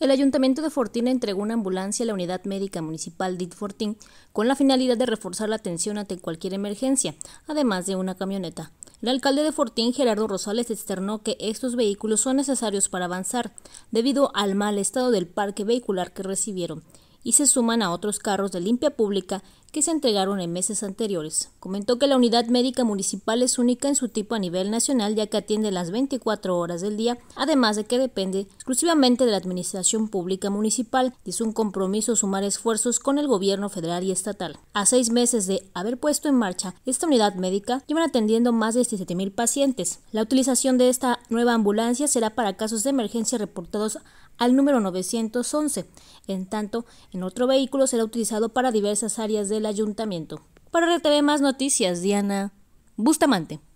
El Ayuntamiento de Fortín entregó una ambulancia a la Unidad Médica Municipal de Fortín con la finalidad de reforzar la atención ante cualquier emergencia, además de una camioneta. El alcalde de Fortín, Gerardo Rosales, externó que estos vehículos son necesarios para avanzar, debido al mal estado del parque vehicular que recibieron y se suman a otros carros de limpia pública que se entregaron en meses anteriores. Comentó que la unidad médica municipal es única en su tipo a nivel nacional ya que atiende las 24 horas del día, además de que depende exclusivamente de la Administración Pública Municipal. Es un compromiso sumar esfuerzos con el gobierno federal y estatal. A seis meses de haber puesto en marcha esta unidad médica, llevan atendiendo más de 17.000 pacientes. La utilización de esta nueva ambulancia será para casos de emergencia reportados al número 911. En tanto, en otro vehículo será utilizado para diversas áreas del ayuntamiento. Para RTV Más Noticias, Diana Bustamante.